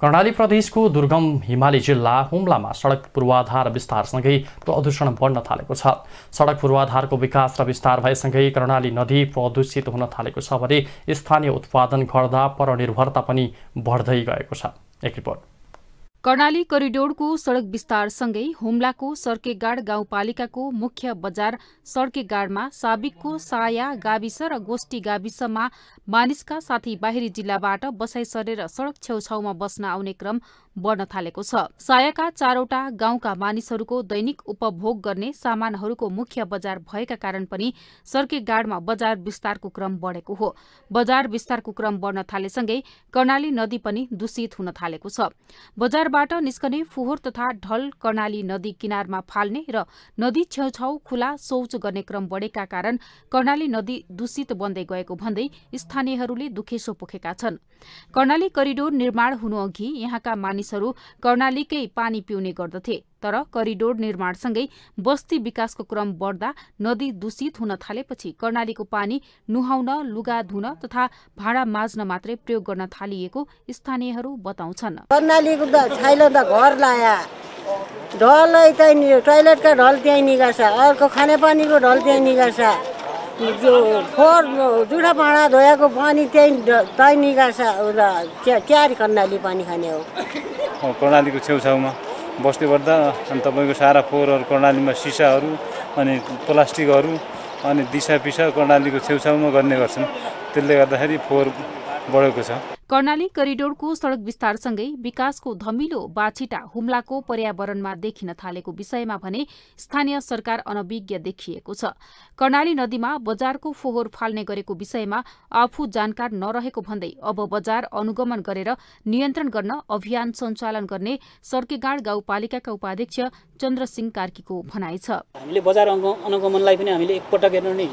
कर्णाली प्रदेशको दुर्गम हिमाली जिल्ला हुम्लामा सडक पूर्वाधार विस्तारसँगै प्रदूषण बढ्न थालेको छ सडक पूर्वाधारको विकास र विस्तार भएसँगै कर्णाली नदी प्रदूषित हुन थालेको छ भने स्थानीय उत्पादन घट्दा परनिर्भरता पनि बढ्दै गएको छ एक रिपोर्ट कर्णाली करिडोरको सड़क विस्तारसँगै हुम्लाको सर्केगाड गाउँपालिकाको मुख्य बजार सर्केगाडमा साबिकको साया गाविस र गोष्ठी गाविसमा मानिसका साथी बाहिरी जिल्लाबाट बसाइ सरेर सड़क छेउछाउमा बस्न आउने क्रम बढ्न थालेको छ सायाका चारवटा गाउँका मानिसहरूको दैनिक उपभोग गर्ने सामानहरूको मुख्य बजार भएका कारण पनि सर्केगाडमा बजार विस्तारको क्रम बढेको हो बजार विस्तारको क्रम बढ्न थालेसँगै कर्णाली नदी पनि दूषित हुन थालेको छ गाउँबाट निस्कने फोहोर तथा ढल कर्णाली नदी किनारमा फाल्ने र नदी छेउछाउ खुला शौच गर्ने क्रम बढेका कारण कर्णाली नदी दूषित बन्दै गएको भन्दै स्थानीयहरूले दुखेसो पोखेका छन् कर्णाली करिडोर निर्माण अघि यहाँका मानिसहरू कर्णालीकै पानी पिउने गर्दथे तर करिडोर निर्माणसँगै बस्ती विकासको क्रम बढ्दा नदी दूषित हुन थालेपछि कर्णालीको पानी नुहाउन लुगा धुन तथा भाँडा माझ्न मात्रै प्रयोग गर्न थालिएको स्थानीयहरू बताउँछन् कर्णालीको घर लाया ढलै त्यहीँ टोइलेटका ढल त्यहीँ निकाल्छ अर्को खानेपानीको ढल त्यहीँ निकाल्छ फोहोर जुठा भाँडा धोएको पानी त्यहीँ त्यहीँ निकाल्छ क्यारी कर्णाली पानी खाने हो कर्णालीको छेउछाउमा बस्दै गर्दा अनि तपाईँको सारा फोहोरहरू कर्णालीमा सिसाहरू अनि प्लास्टिकहरू अनि दिसा पिसा कर्णालीको छेउछाउमा गर्ने गर्छन् त्यसले गर्दाखेरि फोहोर बढेको छ कर्णाली करिडोरको सड़क विस्तारसँगै विकासको धमिलो बाछिटा हुम्लाको पर्यावरणमा देखिन थालेको विषयमा भने स्थानीय सरकार अनभिज्ञ देखिएको छ कर्णाली नदीमा बजारको फोहोर फाल्ने गरेको विषयमा आफू जानकार नरहेको भन्दै अब बजार अनुगमन गरेर नियन्त्रण गर्न अभियान सञ्चालन गर्ने सर्केगाड गाउँपालिकाका उपाध्यक्ष चन्द्रसिंह कार्कीको भनाइ छ हामीले बजार अनुगमनलाई पनि हामीले एकपटक हेर्नु नै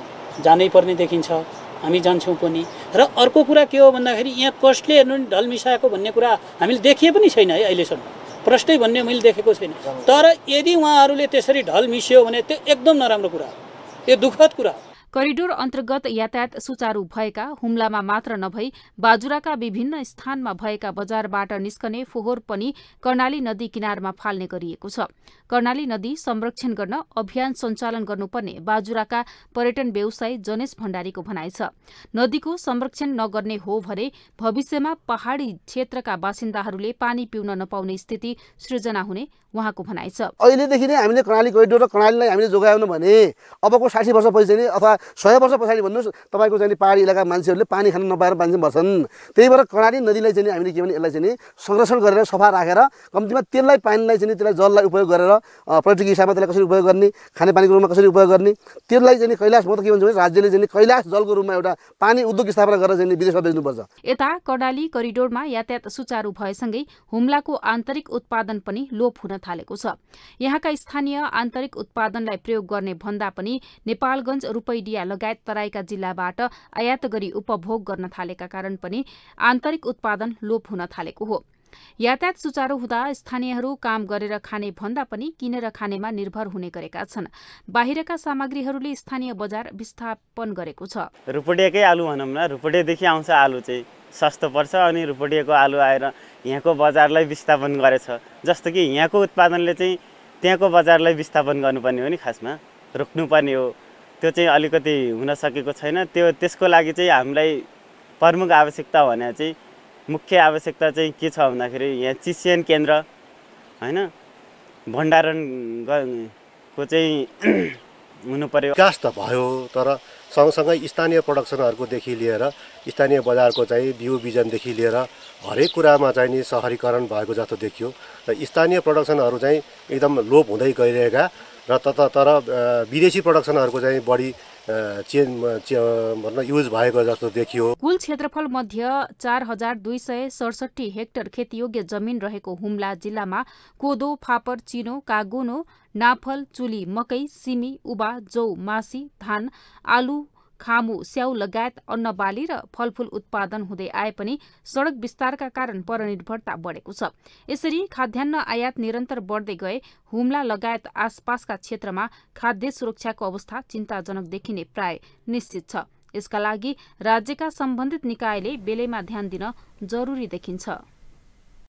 जानै पर्ने देखिन्छ हामी जान्छौँ पनि र अर्को कुरा के हो भन्दाखेरि यहाँ कसले हेर्नु नि ढलमिसाएको भन्ने कुरा हामीले देखिए पनि छैन है अहिलेसम्म प्रष्टै भन्ने मैले देखेको छैन तर यदि उहाँहरूले त्यसरी ढल मिस्यो भने त्यो एकदम नराम्रो कुरा हो यो दुःखद कुरा हो करिडोर अन्तर्गत यातायात सुचारू भएका हुम्लामा मात्र नभई बाजुराका विभिन्न स्थानमा भएका बजारबाट निस्कने फोहोर पनि कर्णाली नदी किनारमा फाल्ने गरिएको छ कर्णाली नदी संरक्षण गर्न अभियान सञ्चालन गर्नुपर्ने बाजुराका पर्यटन व्यवसायी जनेश भण्डारीको भनाइ छ नदीको संरक्षण नगर्ने हो भने भविष्यमा पहाड़ी क्षेत्रका बासिन्दाहरूले पानी पिउन नपाउने स्थिति सृजना हुने उहाँको भनाइ छ अहिलेदेखि नै हामीले कर्णाली करिडोर र कर्णालीलाई हामीले जोगायौन भने अबको साठी वर्ष पछि अथवा सय वर्ष पछाडि भन्नुहोस् तपाईँको चाहिँ पाहाडी इलाका मान्छेहरूले पानी खान नपाएर मान्छे मर्छन् त्यही भएर कर्णाली नदीलाई चाहिँ हामीले के भने यसलाई चाहिँ संरक्षण गरेर सफा राखेर कम्तीमा तेललाई पानीलाई चाहिँ त्यसलाई जललाई उपयोग गरेर पर्यटक हिसाबमा त्यसलाई कसरी उपयोग गर्ने खानेपानीको रूपमा कसरी उपयोग गर्ने त्यसलाई चाहिँ कैलाश म त के भन्छु भने राज्यले चाहिँ कैलाश जलको रूपमा एउटा पानी उद्योग स्थापना गरेर चाहिँ विदेशमा बेच्नुपर्छ यता कर्णाली करिडोरमा यातायात सुचारू भएसँगै हुम्लाको आन्तरिक उत्पादन पनि लोप हुन थालेको छ यहाँका स्थानीय आन्तरिक उत्पादनलाई प्रयोग गर्ने भन्दा पनि नेपालगञ्ज रूपैडिया चिया लगायत तराईका जिल्लाबाट आयात गरी उपभोग गर्न थालेका कारण पनि आन्तरिक उत्पादन लोप हुन थालेको हो यातायात सुचारू हुँदा स्थानीयहरू काम गरेर खाने भन्दा पनि किनेर खानेमा निर्भर हुने गरेका छन् बाहिरका सामग्रीहरूले स्थानीय बजार विस्थापन गरेको छ रुपटेकै आलु भनौँ न रुपटेदेखि आउँछ आलु चाहिँ सस्तो पर्छ अनि रुपडियाको आलु आएर यहाँको बजारलाई विस्थापन गरेछ जस्तो कि यहाँको उत्पादनले चाहिँ त्यहाँको बजारलाई विस्थापन गर्नुपर्ने हो नि खासमा रोक्नुपर्ने हो त्यो चाहिँ अलिकति हुन सकेको छैन त्यो त्यसको लागि चाहिँ हामीलाई प्रमुख आवश्यकता भने चाहिँ मुख्य आवश्यकता चाहिँ के छ भन्दाखेरि यहाँ चिसियन केन्द्र होइन भण्डारण को चाहिँ हुनु पर्यो विकास त भयो तर सँगसँगै स्थानीय प्रडक्सनहरूकोदेखि लिएर स्थानीय बजारको चाहिँ बिउ बिजनदेखि लिएर हरेक कुरामा चाहिँ नि सहरीकरण भएको जस्तो देखियो र स्थानीय प्रडक्सनहरू चाहिँ एकदम लोप हुँदै गइरहेका र तर तर विदेशी प्रडक्सनहरूको चाहिँ बढी चेन भन्न युज भएको जस्तो देखियो कुल क्षेत्रफल मध्य चार हजार दुई सय सडसठी हेक्टर खेतीयोग्य जमिन रहेको हुम्ला जिल्लामा कोदो फापर चिनो कागुनो नाफल चुली मकै सिमी उबा जौ मासी धान आलु खामु स्याउ लगायत अन्न बाली र फलफूल उत्पादन हुँदै आए पनि सड़क विस्तारका कारण परनिर्भरता बढेको छ यसरी खाद्यान्न आयात निरन्तर बढ्दै गए हुम्ला लगायत आसपासका क्षेत्रमा खाद्य सुरक्षाको अवस्था चिन्ताजनक देखिने प्राय निश्चित छ यसका लागि राज्यका सम्बन्धित निकायले बेलैमा ध्यान दिन जरुरी देखिन्छ